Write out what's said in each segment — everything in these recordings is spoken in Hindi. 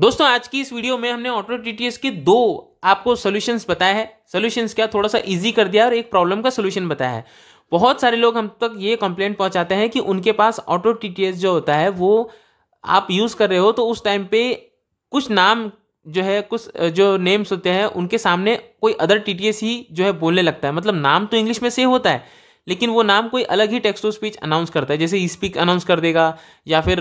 दोस्तों आज की इस वीडियो में हमने ऑटो टीटीएस के दो आपको सोल्यूशंस बताया है सोल्यूशंस क्या थोड़ा सा इजी कर दिया और एक प्रॉब्लम का सोल्यूशन बताया है बहुत सारे लोग हम तक ये कंप्लेंट पहुंचाते हैं कि उनके पास ऑटो टीटीएस जो होता है वो आप यूज़ कर रहे हो तो उस टाइम पे कुछ नाम जो है कुछ जो नेम्स होते हैं उनके सामने कोई अदर टी ही जो है बोलने लगता है मतलब नाम तो इंग्लिश में से होता है लेकिन वो नाम कोई अलग ही टेक्स्ट टू स्पीच अनाउंस करता है जैसे ई स्पीक अनाउंस कर देगा या फिर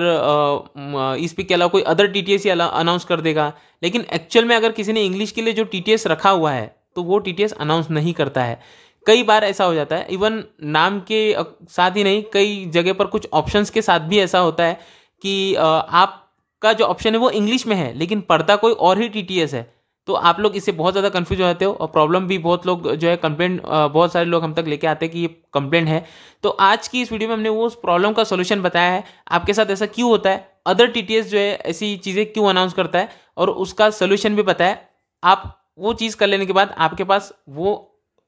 ई स्पीक के अलावा कोई other T T S announce कर देगा लेकिन एक्चुअल में अगर किसी ने इंग्लिश के लिए जो टी टी एस रखा हुआ है तो वो टी टी एस अनाउंस नहीं करता है कई बार ऐसा हो जाता है इवन नाम के साथ ही नहीं कई जगह पर कुछ ऑप्शंस के साथ भी ऐसा होता है कि आपका जो ऑप्शन है वो इंग्लिश में है लेकिन पढ़ता कोई और ही टी टी एस है तो आप लोग इससे बहुत ज़्यादा कन्फ्यूज हो जाते हो और प्रॉब्लम भी बहुत लोग जो है कंप्लेंट बहुत सारे लोग हम तक लेके आते हैं कि ये कंप्लेंट है तो आज की इस वीडियो में हमने वो उस प्रॉब्लम का सोल्यूशन बताया है आपके साथ ऐसा क्यों होता है अदर टी जो है ऐसी चीज़ें क्यों अनाउंस करता है और उसका सोल्यूशन भी बताया आप वो चीज़ कर लेने के बाद आपके पास वो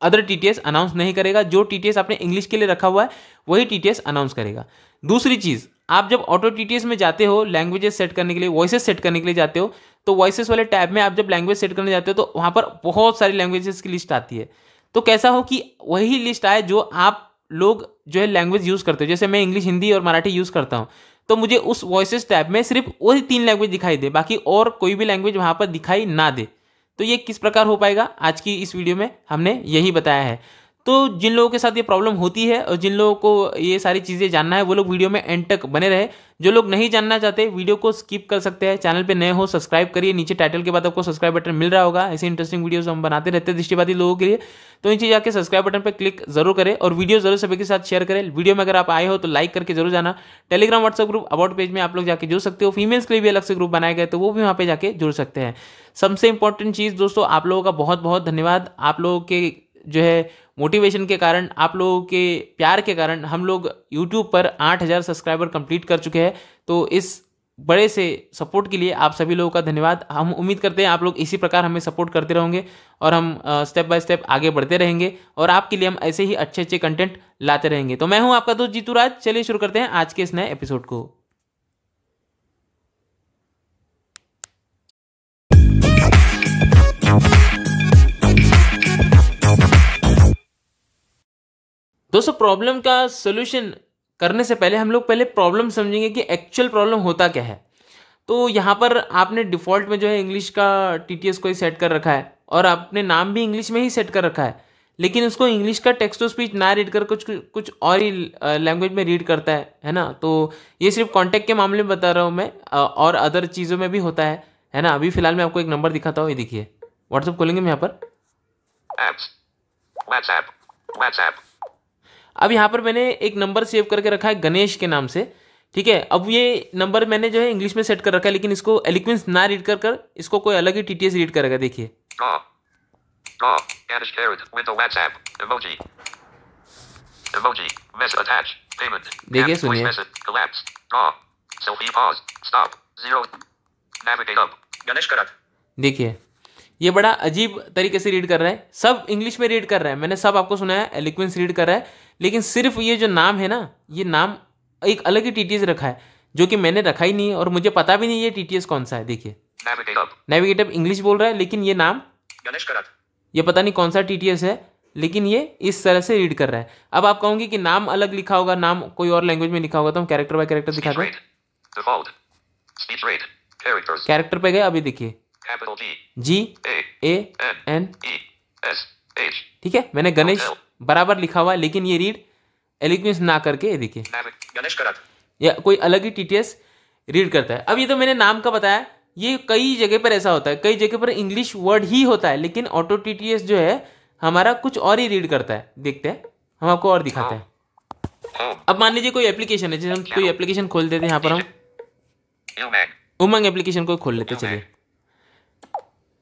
अदर टी अनाउंस नहीं करेगा जो टी आपने इंग्लिश के लिए रखा हुआ है वही टी अनाउंस करेगा दूसरी चीज़ आप जब ऑटो टी में जाते हो लैंग्वेजेस सेट करने के लिए वॉइसेस सेट करने के लिए जाते हो तो वॉइसेस वाले टैब में आप जब लैंग्वेज सेट करने जाते हो तो वहाँ पर बहुत सारी लैंग्वेजेस की लिस्ट आती है तो कैसा हो कि वही लिस्ट आए जो आप लोग जो है लैंग्वेज यूज़ करते हो जैसे मैं इंग्लिश हिंदी और मराठी यूज़ करता हूँ तो मुझे उस वॉइसेस टैब में सिर्फ वही तीन लैंग्वेज दिखाई दे बाकी और कोई भी लैंग्वेज वहाँ पर दिखाई ना दे तो ये किस प्रकार हो पाएगा आज की इस वीडियो में हमने यही बताया है तो जिन लोगों के साथ ये प्रॉब्लम होती है और जिन लोगों को ये सारी चीज़ें जानना है वो लोग वीडियो में एंड तक बने रहे जो लोग नहीं जानना चाहते वीडियो को स्किप कर सकते हैं चैनल पे नए हो सब्सक्राइब करिए नीचे टाइटल के बाद आपको सब्सक्राइब बटन मिल रहा होगा ऐसे इंटरेस्टिंग वीडियोस हम बनाते रहते हैं दृष्टिवादी लोगों के लिए तो नीचे जाकर सब्सक्राइब बटन पर क्लिक जरूर करें और वीडियो जरूर सभी के साथ शेयर करें वीडियो में अगर आप आए हो तो लाइक करके जरूर जाना Telegram WhatsApp group about page में आप लोग जाकर जुड़ सकते हो फीमेल्स के लिए भी अलग से ग्रुप बनाए गए तो वो भी वहाँ पर जाकर जुड़ सकते हैं सबसे इंपॉर्टेंट चीज़ दोस्तों आप लोगों का बहुत बहुत धन्यवाद आप लोगों के जो है मोटिवेशन के कारण आप लोगों के प्यार के कारण हम लोग यूट्यूब पर आठ हज़ार सब्सक्राइबर कंप्लीट कर चुके हैं तो इस बड़े से सपोर्ट के लिए आप सभी लोगों का धन्यवाद हम उम्मीद करते हैं आप लोग इसी प्रकार हमें सपोर्ट करते रहेंगे और हम स्टेप बाय स्टेप आगे बढ़ते रहेंगे और आपके लिए हम ऐसे ही अच्छे अच्छे कंटेंट लाते रहेंगे तो मैं हूं आपका दोस्त राज चलिए शुरू करते हैं आज के इस नए एपिसोड को दोस्तों प्रॉब्लम का सोल्यूशन करने से पहले हम लोग पहले प्रॉब्लम समझेंगे कि एक्चुअल प्रॉब्लम होता क्या है तो यहाँ पर आपने डिफ़ॉल्ट में जो है इंग्लिश का टी टी एस को ही सेट कर रखा है और आपने नाम भी इंग्लिश में ही सेट कर रखा है लेकिन उसको इंग्लिश का टेक्स्ट टू स्पीच ना रीड कर कुछ कुछ और ही लैंग्वेज में रीड करता है है ना तो ये सिर्फ कॉन्टैक्ट के मामले में बता रहा हूँ मैं और अदर चीज़ों में भी होता है है ना अभी फिलहाल मैं आपको एक नंबर दिखाता हूँ ये देखिए व्हाट्सअप खोलेंगे हम यहाँ पर अब यहाँ पर मैंने एक नंबर सेव करके रखा है गणेश के नाम से ठीक है अब ये नंबर मैंने जो है इंग्लिश में सेट कर रखा है लेकिन इसको एलिक्वेंस ना रीड कर कर इसको कोई अलग ही टीटीएस रीड करेगा देखिए देखिए सुनिए देखिए ये बड़ा अजीब तरीके से रीड कर रहा है सब इंग्लिश में रीड कर रहा है मैंने सब आपको सुनाया एलिक्वेंस रीड कर रहा है लेकिन सिर्फ ये जो नाम है ना ये नाम एक अलग ही टी रखा है जो कि मैंने रखा ही नहीं है और मुझे पता भी नहीं ये टी कौन सा है देखिए नेविगेटर इंग्लिश बोल रहा है लेकिन ये नाम ये पता नहीं कौन सा टी है लेकिन ये इस तरह से रीड कर रहा है अब आप कहोगे कि नाम अलग लिखा होगा नाम कोई और लैंग्वेज में लिखा होगा तो हम कैरेक्टर बाय कैरेक्टर दिखाते दें कैरेक्टर पे गए अभी देखिए जी ए एन ठीक है मैंने गणेश बराबर लिखा हुआ है लेकिन ये रीड एलिक्विंस ना करके ये देखिए या कोई अलग ही टीटीएस रीड करता है अब ये तो मैंने नाम का बताया ये कई जगह पर ऐसा होता है कई जगह पर इंग्लिश वर्ड ही होता है लेकिन ऑटो टीटीएस जो है हमारा कुछ और ही रीड करता है देखते हैं हम आपको और दिखाते हैं हाँ, हाँ। अब मान लीजिए कोई एप्लीकेशन है जैसे हम कोई एप्लीकेशन खोल देते हैं यहाँ पर हम उमंग एप्लीकेशन को खोल लेते चलिए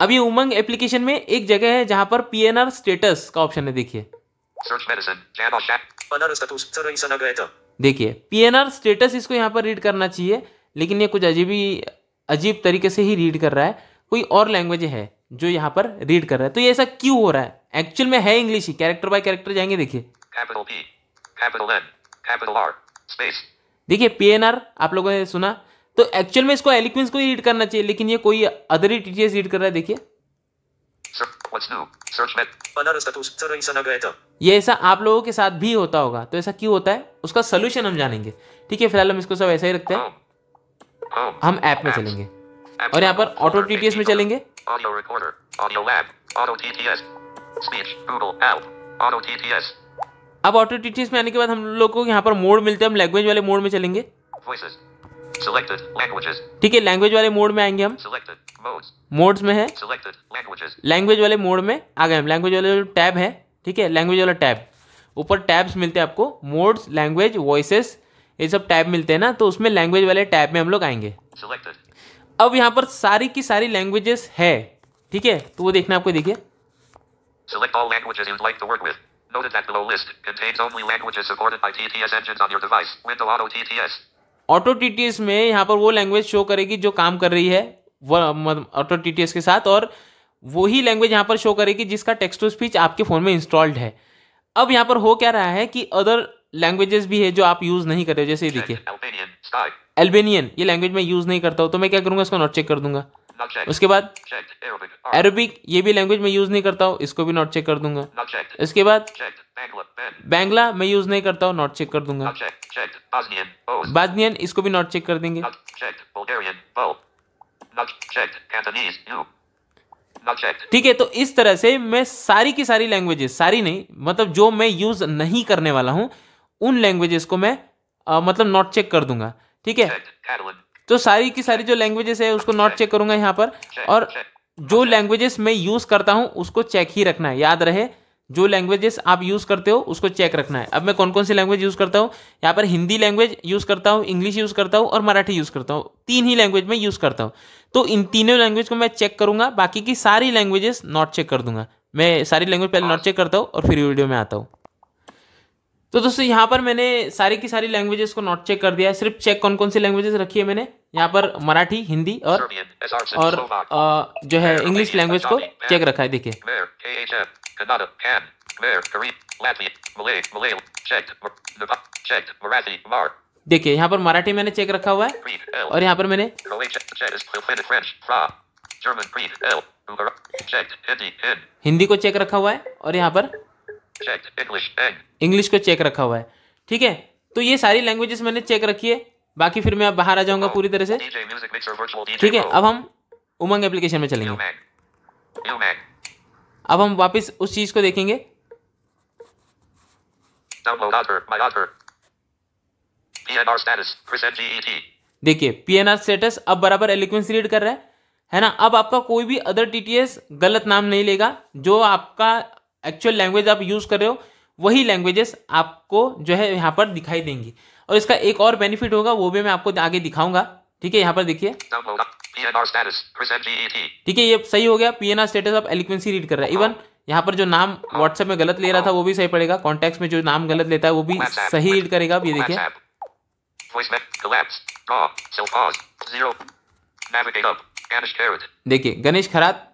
अब ये उमंग एप्लीकेशन में एक जगह है जहाँ पर पीएनआर स्टेटस का ऑप्शन है देखिए तो। देखिए पीएनआर स्टेटस इसको यहाँ पर रीड करना चाहिए लेकिन ये कुछ अजीब ही अजीब तरीके से ही रीड कर रहा है कोई और लैंग्वेज है जो यहाँ पर रीड कर रहा है तो ये ऐसा क्यों हो रहा है एक्चुअल में है इंग्लिश ही कैरेक्टर बाय कैरेक्टर जाएंगे देखिए देखिए पीएनआर आप लोगों ने सुना तो एक्चुअल में इसको एलिक्वेंस को ही रीड करना चाहिए लेकिन ये कोई अदर ही टीचर्स रीड कर रहा है देखिए ये ऐसा आप लोगों के साथ भी होता होगा तो ऐसा क्यों होता है उसका सोल्यूशन हम जानेंगे ठीक है फिलहाल हम इसको सब ऐसा ही रखते हैं oh, oh. हम ऐप में चलेंगे और यहाँ पर ऑटो टीटीएस में चलेंगे अब ऑटो टीटीएस में आने के बाद हम लोग को यहाँ पर मोड मिलते हैं हम लैंग्वेज वाले मोड में चलेंगे Voices. ठीक है लैंग्वेज वाले मोड में आएंगे हम मोड्स में है लैंग्वेज वाले मोड में आ गए हम लैंग्वेज वाले जो टैब है ठीक है लैंग्वेज वाला टैब ऊपर टैब्स मिलते हैं आपको मोड्स लैंग्वेज वॉइसेस ये सब टैब मिलते हैं ना तो उसमें लैंग्वेज वाले टैब में हम लोग आएंगे Selected. अब यहाँ पर सारी की सारी लैंग्वेजेस है ठीक है तो वो देखना आपको देखिए Noted that below list contains only languages supported by TTS engines on your device. Window Auto TTS. Auto T में यहाँ पर वो लैंग्वेज शो करेगी जो काम कर रही है वह ऑटो टी के साथ और वही लैंग्वेज यहाँ पर शो करेगी जिसका टेक्स्ट टू स्पीच आपके फ़ोन में इंस्टॉल्ड है अब यहाँ पर हो क्या रहा है कि अदर लैंग्वेजेस भी है जो आप यूज़ नहीं कर रहे हो जैसे देखिए अल्बेनियन ये लैंग्वेज मैं यूज़ नहीं करता हूँ तो मैं क्या करूँगा इसको नोट चेक कर दूंगा उसके बाद अरबिक ये भी लैंग्वेज मैं यूज़ नहीं करता हूँ इसको भी नॉट चेक कर दूंगा इसके बाद बैंगला मैं यूज़ नहीं करता हूँ नॉट चेक कर दूंगा बाजनियन इसको भी नॉट चेक कर देंगे ठीक है तो इस तरह से मैं सारी की सारी लैंग्वेजेस सारी नहीं मतलब जो मैं यूज़ नहीं करने वाला हूं उन लैंग्वेजेस को मैं आ, मतलब नॉट चेक कर दूंगा ठीक है तो सारी की सारी जो लैंग्वेजेस है उसको नॉट चेक करूंगा यहाँ पर और जो लैंग्वेजेस मैं यूज़ करता हूँ उसको चेक ही रखना है याद रहे जो लैंग्वेजेस आप यूज़ करते हो उसको चेक रखना है अब मैं कौन कौन सी लैंग्वेज यूज़ करता हूँ यहाँ पर हिंदी लैंग्वेज यूज़ करता हूँ इंग्लिश यूज़ करता हूँ और मराठी यूज़ करता हूँ तीन ही लैंग्वेज में यूज़ करता हूँ तो इन तीनों लैंग्वेज को मैं चेक करूँगा बाकी की सारी लैंग्वेजेस नॉट चेक कर दूंगा मैं सारी लैंग्वेज पहले नॉट चेक करता हूँ और फिर वीडियो में आता हूँ तो दोस्तों यहाँ पर मैंने सारी की सारी लैंग्वेजेस को नोट चेक कर दिया है सिर्फ चेक कौन कौन सी लैंग्वेजेस रखी है मैंने यहाँ पर मराठी हिंदी और और जो है इंग्लिश लैंग्वेज को चेक रखा है देखिए देखिए यहाँ पर मराठी मैंने चेक रखा हुआ है और यहाँ पर मैंने हिंदी को चेक रखा हुआ है और यहाँ पर इंग्लिश को चेक रखा हुआ है ठीक है तो ये सारी लैंग्वेजेस मैंने चेक रखी है बाकी फिर मैं अब बाहर आ जाऊंगा पूरी तरह से ठीक है अब हम उमंग एप्लीकेशन में चलेंगे अब हम वापस उस चीज को देखेंगे देखिए पी एन आर स्टेटस अब बराबर एलिक्वेंस रीड कर रहा है है ना अब आपका कोई भी अदर टीटीएस गलत नाम नहीं लेगा जो आपका एक्चुअल लैंग्वेज आप यूज़ कर रहे हो वही लैंग्वेजेस आपको जो है यहाँ पर दिखाई देंगी और इसका एक और बेनिफिट होगा वो भी मैं आपको आगे दिखाऊंगा ठीक है यहाँ पर देखिए e ठीक है ये सही हो गया पी एन आर स्टेटस आप एलिक्वेंसी रीड कर रहे हैं इवन यहाँ पर जो नाम व्हाट्सएप में गलत ले रहा था वो भी सही पड़ेगा कॉन्टेक्ट में जो नाम गलत लेता है वो भी सही रीड करेगा आप ये देखिए देखिए गणेश खरात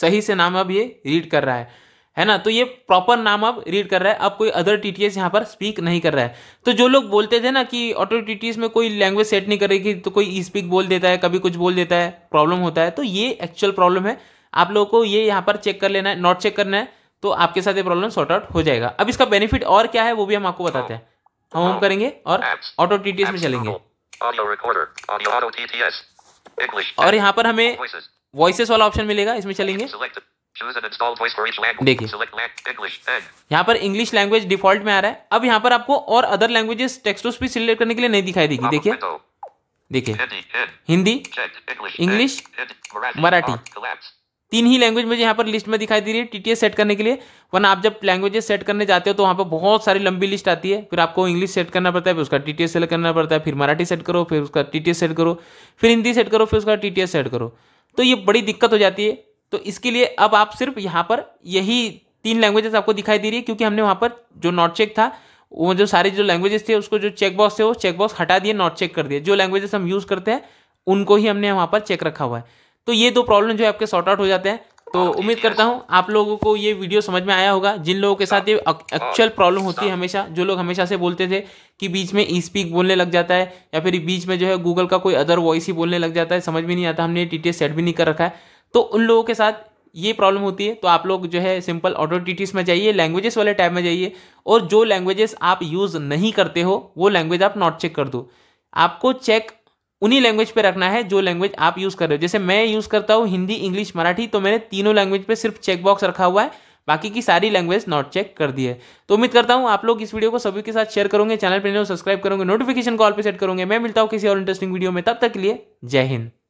सही से नाम अब ये रीड कर रहा है है ना तो ये प्रॉपर नाम आप रीड कर रहा है अब कोई अदर टीटीएस टी यहाँ पर स्पीक नहीं कर रहा है तो जो लोग बोलते थे ना कि ऑटो टीटीएस में कोई लैंग्वेज सेट नहीं करेगी तो कोई ई स्पीक बोल देता है कभी कुछ बोल देता है प्रॉब्लम होता है तो ये एक्चुअल प्रॉब्लम है आप लोगों को ये यहाँ पर चेक कर लेना है नॉट चेक करना है तो आपके साथ ये प्रॉब्लम सॉर्ट आउट हो जाएगा अब इसका बेनिफिट और क्या है वो भी हम आपको बताते हैं हम होम करेंगे और ऑटो टी टी एस में चलेंगे और यहाँ पर हमें वॉइसेस वाला ऑप्शन मिलेगा इसमें चलेंगे देखिए यहाँ पर इंग्लिश लैंग्वेज डिफॉल्ट में आ रहा है अब यहाँ पर आपको और अदर लैंग्वेजेस टेक्स्ट भी सिलेक्ट करने के लिए नहीं दिखाई देगी देखिए देखिए हिंदी इंग्लिश मराठी तीन ही लैंग्वेज मुझे यहाँ पर लिस्ट में दिखाई दे रही है टीटीएस सेट करने के लिए वरना आप जब लैंग्वेजेस सेट करने जाते हो तो वहाँ पर बहुत सारी लंबी लिस्ट आती है फिर आपको इंग्लिश सेट करना पड़ता है फिर उसका टीटीएस सेलेक्ट करना पड़ता है फिर मराठी सेट करो फिर उसका टीटीएस सेट करो फिर हिंदी सेट करो फिर उसका टीटीएस सेट करो तो ये बड़ी दिक्कत हो जाती है तो इसके लिए अब आप सिर्फ यहाँ पर यही तीन लैंग्वेजेस आपको दिखाई दे रही है क्योंकि हमने वहाँ पर जो नॉट चेक था वो जो सारे जो लैंग्वेजेस थे उसको जो चेकबॉक्स थे वो चेकबॉक्स हटा दिए नॉट चेक कर दिए जो लैंग्वेजेस हम यूज़ करते हैं उनको ही हमने वहाँ पर चेक रखा हुआ है तो ये दो प्रॉब्लम जो है आपके सॉर्ट आउट हो जाते हैं तो उम्मीद करता हूँ आप लोगों को ये वीडियो समझ में आया होगा जिन लोगों के साथ ये एक्चुअल प्रॉब्लम होती है हमेशा जो लोग हमेशा से बोलते थे कि बीच में ई स्पीक बोलने लग जाता है या फिर बीच में जो है गूगल का कोई अदर वॉइस ही बोलने लग जाता है समझ में नहीं आता हमने टी टी सेट भी नहीं कर रखा है तो उन लोगों के साथ ये प्रॉब्लम होती है तो आप लोग जो है सिंपल ऑटो टीटीस में जाइए लैंग्वेजेस वाले टैब में जाइए और जो लैंग्वेजेस आप यूज़ नहीं करते हो वो लैंग्वेज आप नॉट चेक कर दो आपको चेक उन्हीं लैंग्वेज पे रखना है जो लैंग्वेज आप यूज़ कर रहे हो जैसे मैं यूज़ करता हूँ हिंदी इंग्लिश मराठी तो मैंने तीनों लैंग्वेज पर सिर्फ चेक बॉक्स रखा हुआ है बाकी की सारी लैंग्वेज नॉट चेक कर दी है तो उम्मीद करता हूँ आप लोग इस वीडियो को सभी के साथ शेयर करोगे चैनल पर सब्सक्राइब करोगे नोटिफिकेशन कॉल पर सेट करोगे मैं मिलता हूँ किसी और इंटरेस्टिंग वीडियो में तब तक के लिए जय हिंद